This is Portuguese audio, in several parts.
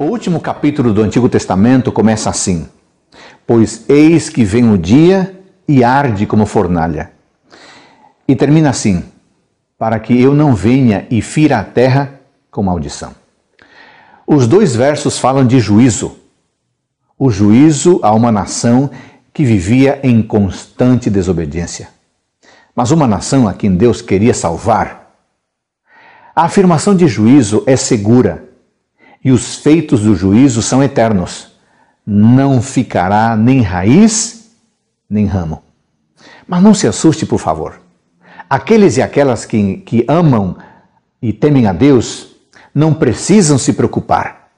O último capítulo do Antigo Testamento começa assim: Pois eis que vem o dia e arde como fornalha. E termina assim: Para que eu não venha e fira a terra com maldição. Os dois versos falam de juízo. O juízo a uma nação que vivia em constante desobediência. Mas uma nação a quem Deus queria salvar. A afirmação de juízo é segura e os feitos do juízo são eternos. Não ficará nem raiz, nem ramo. Mas não se assuste, por favor. Aqueles e aquelas que, que amam e temem a Deus não precisam se preocupar,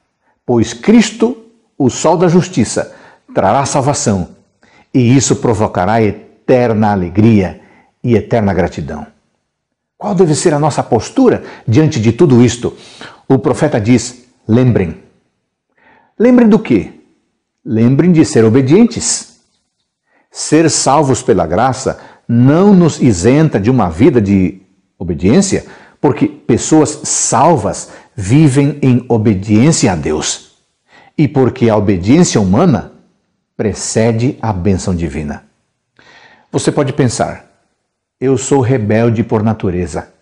pois Cristo, o Sol da Justiça, trará salvação e isso provocará eterna alegria e eterna gratidão. Qual deve ser a nossa postura diante de tudo isto? O profeta diz: Lembrem. Lembrem do quê? Lembrem de ser obedientes. Ser salvos pela graça não nos isenta de uma vida de obediência, porque pessoas salvas vivem em obediência a Deus. E porque a obediência humana precede a bênção divina. Você pode pensar, eu sou rebelde por natureza.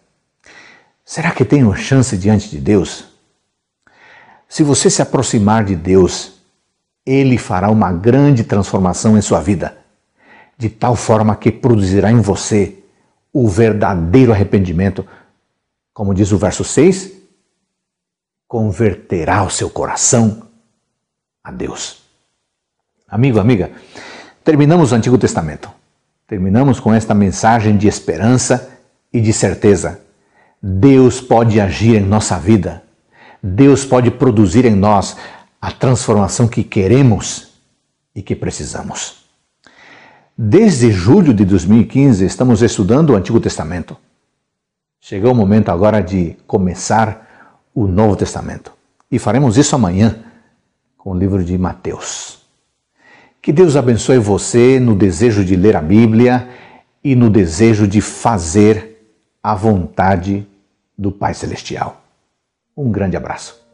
Será que tenho chance diante de Deus? Se você se aproximar de Deus, Ele fará uma grande transformação em sua vida, de tal forma que produzirá em você o verdadeiro arrependimento. Como diz o verso 6, converterá o seu coração a Deus. Amigo, amiga, terminamos o Antigo Testamento. Terminamos com esta mensagem de esperança e de certeza. Deus pode agir em nossa vida Deus pode produzir em nós a transformação que queremos e que precisamos. Desde julho de 2015 estamos estudando o Antigo Testamento. Chegou o momento agora de começar o Novo Testamento e faremos isso amanhã com o livro de Mateus. Que Deus abençoe você no desejo de ler a Bíblia e no desejo de fazer a vontade do Pai Celestial. Um grande abraço.